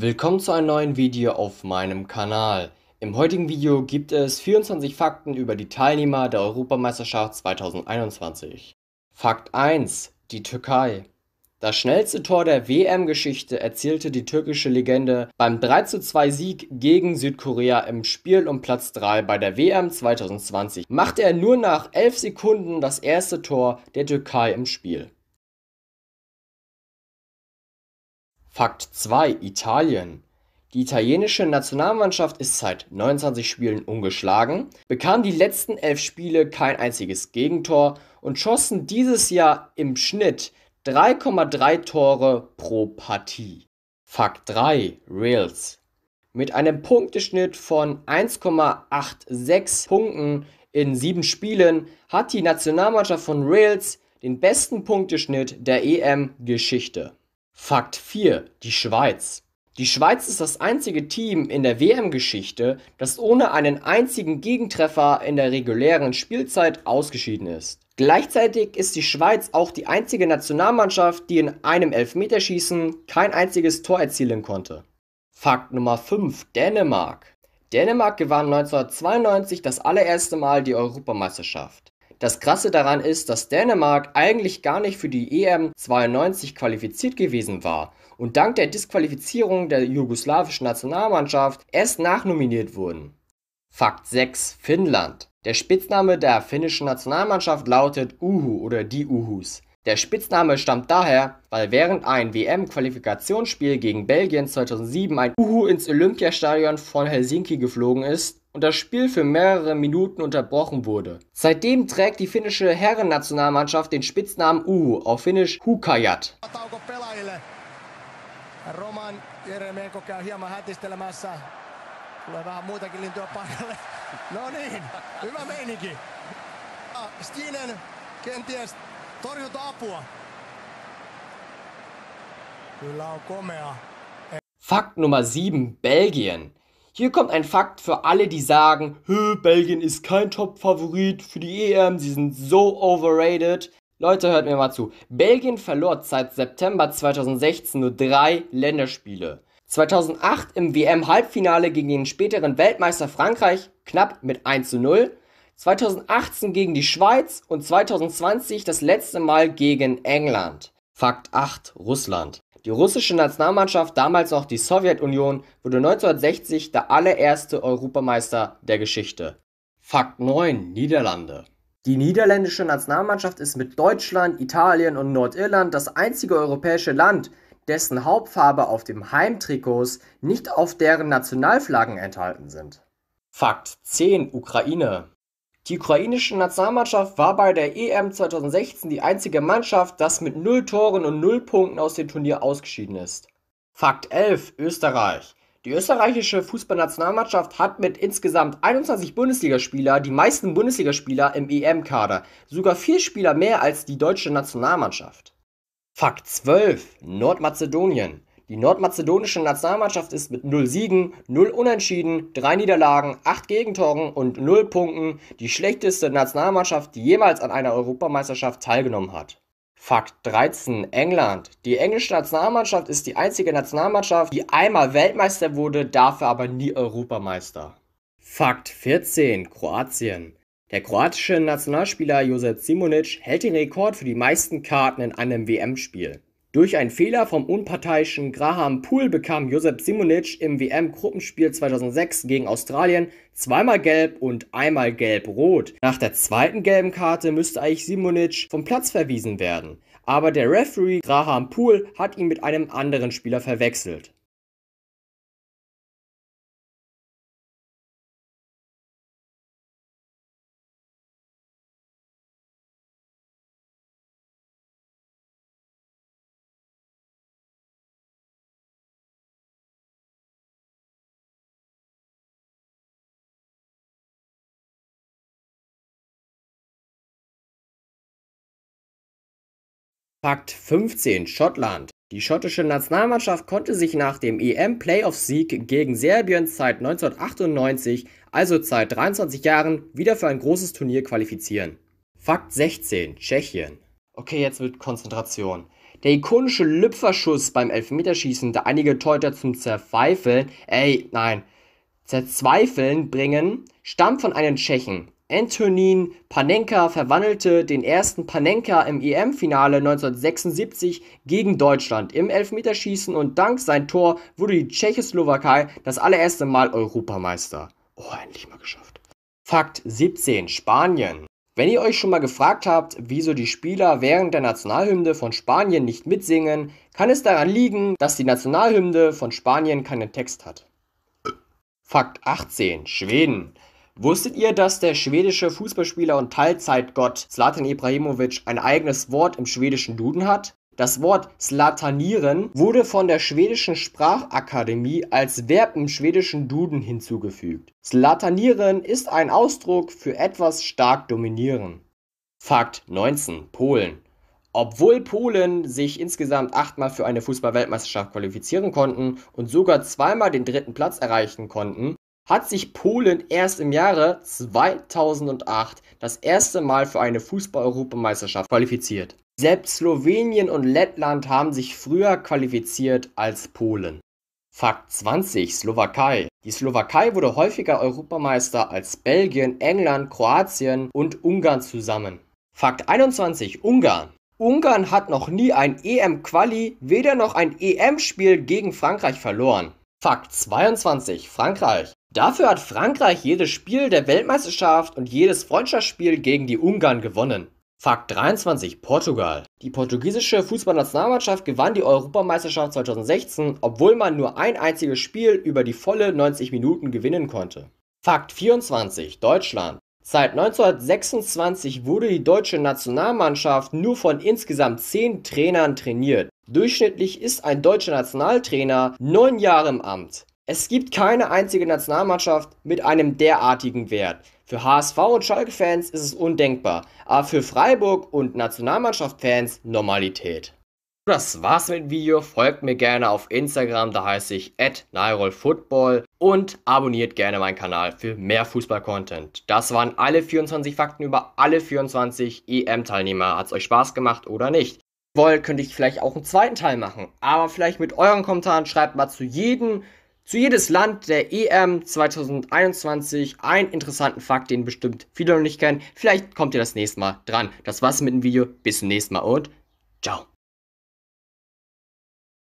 Willkommen zu einem neuen Video auf meinem Kanal. Im heutigen Video gibt es 24 Fakten über die Teilnehmer der Europameisterschaft 2021. Fakt 1. Die Türkei. Das schnellste Tor der WM-Geschichte erzielte die türkische Legende beim 3-2-Sieg gegen Südkorea im Spiel um Platz 3 bei der WM 2020. Machte er nur nach 11 Sekunden das erste Tor der Türkei im Spiel. Fakt 2: Italien Die italienische Nationalmannschaft ist seit 29 Spielen ungeschlagen, bekam die letzten 11 Spiele kein einziges Gegentor und schossen dieses Jahr im Schnitt 3,3 Tore pro Partie. Fakt 3: Wales Mit einem Punkteschnitt von 1,86 Punkten in sieben Spielen hat die Nationalmannschaft von Rails den besten Punkteschnitt der EM-Geschichte. Fakt 4. Die Schweiz. Die Schweiz ist das einzige Team in der WM-Geschichte, das ohne einen einzigen Gegentreffer in der regulären Spielzeit ausgeschieden ist. Gleichzeitig ist die Schweiz auch die einzige Nationalmannschaft, die in einem Elfmeterschießen kein einziges Tor erzielen konnte. Fakt Nummer 5. Dänemark. Dänemark gewann 1992 das allererste Mal die Europameisterschaft. Das Krasse daran ist, dass Dänemark eigentlich gar nicht für die EM 92 qualifiziert gewesen war und dank der Disqualifizierung der jugoslawischen Nationalmannschaft erst nachnominiert wurden. Fakt 6. Finnland. Der Spitzname der finnischen Nationalmannschaft lautet Uhu oder die Uhus. Der Spitzname stammt daher, weil während ein WM-Qualifikationsspiel gegen Belgien 2007 ein Uhu ins Olympiastadion von Helsinki geflogen ist und das Spiel für mehrere Minuten unterbrochen wurde. Seitdem trägt die finnische Herrennationalmannschaft den Spitznamen Uhu, auf Finnisch Hukajat. Roman Jeremenko käy hieman hätistelemässä. Tulee vähän muitakin lintuja paikalle. No niin, hyvä meininki. Stinen kenties torjunta apua. Kyllä on komea. Fakt Nummer 7, Belgien. Hier kommt ein Fakt für alle, die sagen, Belgien ist kein Top-Favorit für die EM, sie sind so overrated. Leute, hört mir mal zu. Belgien verlor seit September 2016 nur drei Länderspiele. 2008 im WM-Halbfinale gegen den späteren Weltmeister Frankreich knapp mit 1 zu 0. 2018 gegen die Schweiz und 2020 das letzte Mal gegen England. Fakt 8 Russland. Die russische Nationalmannschaft, damals noch die Sowjetunion, wurde 1960 der allererste Europameister der Geschichte. Fakt 9 Niederlande. Die niederländische Nationalmannschaft ist mit Deutschland, Italien und Nordirland das einzige europäische Land, dessen Hauptfarbe auf dem Heimtrikots nicht auf deren Nationalflaggen enthalten sind. Fakt 10 Ukraine. Die ukrainische Nationalmannschaft war bei der EM 2016 die einzige Mannschaft, das mit 0 Toren und 0 Punkten aus dem Turnier ausgeschieden ist. Fakt 11 Österreich Die österreichische Fußballnationalmannschaft hat mit insgesamt 21 Bundesligaspieler die meisten Bundesligaspieler im EM-Kader, sogar vier Spieler mehr als die deutsche Nationalmannschaft. Fakt 12 Nordmazedonien die nordmazedonische Nationalmannschaft ist mit 0 Siegen, 0 Unentschieden, 3 Niederlagen, 8 Gegentoren und 0 Punkten die schlechteste Nationalmannschaft, die jemals an einer Europameisterschaft teilgenommen hat. Fakt 13. England. Die englische Nationalmannschaft ist die einzige Nationalmannschaft, die einmal Weltmeister wurde, dafür aber nie Europameister. Fakt 14. Kroatien. Der kroatische Nationalspieler Josef Simonic hält den Rekord für die meisten Karten in einem WM-Spiel. Durch einen Fehler vom unparteiischen Graham Poole bekam Josep Simonic im WM-Gruppenspiel 2006 gegen Australien zweimal gelb und einmal gelb-rot. Nach der zweiten gelben Karte müsste eigentlich Simonic vom Platz verwiesen werden. Aber der Referee Graham Poole hat ihn mit einem anderen Spieler verwechselt. Fakt 15 Schottland Die schottische Nationalmannschaft konnte sich nach dem EM-Playoff-Sieg gegen Serbien seit 1998, also seit 23 Jahren, wieder für ein großes Turnier qualifizieren. Fakt 16 Tschechien Okay, jetzt wird Konzentration. Der ikonische Lüpferschuss beim Elfmeterschießen, der einige Teuter zum Zerpfeifeln, ey, nein, Zerzweifeln bringen, stammt von einem Tschechen. Antonin Panenka verwandelte den ersten Panenka im EM-Finale 1976 gegen Deutschland im Elfmeterschießen und dank sein Tor wurde die Tschechoslowakei das allererste Mal Europameister. Oh, endlich mal geschafft. Fakt 17. Spanien. Wenn ihr euch schon mal gefragt habt, wieso die Spieler während der Nationalhymne von Spanien nicht mitsingen, kann es daran liegen, dass die Nationalhymne von Spanien keinen Text hat. Fakt 18. Schweden. Wusstet ihr, dass der schwedische Fußballspieler und Teilzeitgott Zlatan Ibrahimovic ein eigenes Wort im schwedischen Duden hat? Das Wort Slatanieren wurde von der schwedischen Sprachakademie als Verb im schwedischen Duden hinzugefügt. Slatanieren ist ein Ausdruck für etwas stark dominieren. Fakt 19. Polen. Obwohl Polen sich insgesamt achtmal für eine Fußballweltmeisterschaft qualifizieren konnten und sogar zweimal den dritten Platz erreichen konnten, hat sich Polen erst im Jahre 2008 das erste Mal für eine Fußball-Europameisterschaft qualifiziert. Selbst Slowenien und Lettland haben sich früher qualifiziert als Polen. Fakt 20 Slowakei. Die Slowakei wurde häufiger Europameister als Belgien, England, Kroatien und Ungarn zusammen. Fakt 21 Ungarn. Ungarn hat noch nie ein EM-Quali, weder noch ein EM-Spiel gegen Frankreich verloren. Fakt 22 Frankreich. Dafür hat Frankreich jedes Spiel der Weltmeisterschaft und jedes Freundschaftsspiel gegen die Ungarn gewonnen. Fakt 23 Portugal. Die portugiesische Fußballnationalmannschaft gewann die Europameisterschaft 2016, obwohl man nur ein einziges Spiel über die volle 90 Minuten gewinnen konnte. Fakt 24 Deutschland. Seit 1926 wurde die deutsche Nationalmannschaft nur von insgesamt 10 Trainern trainiert. Durchschnittlich ist ein deutscher Nationaltrainer 9 Jahre im Amt. Es gibt keine einzige Nationalmannschaft mit einem derartigen Wert. Für HSV und Schalke-Fans ist es undenkbar, aber für Freiburg und Nationalmannschaft-Fans Normalität. Das war's mit dem Video. Folgt mir gerne auf Instagram, da heiße ich @nairolfootball und abonniert gerne meinen Kanal für mehr Fußball-Content. Das waren alle 24 Fakten über alle 24 EM-Teilnehmer. Hat's euch Spaß gemacht oder nicht? Wollt, könnte ich vielleicht auch einen zweiten Teil machen, aber vielleicht mit euren Kommentaren schreibt mal zu jedem zu jedes Land der EM 2021 einen interessanten Fakt, den bestimmt viele noch nicht kennen. Vielleicht kommt ihr das nächste Mal dran. Das war's mit dem Video. Bis zum nächsten Mal und ciao.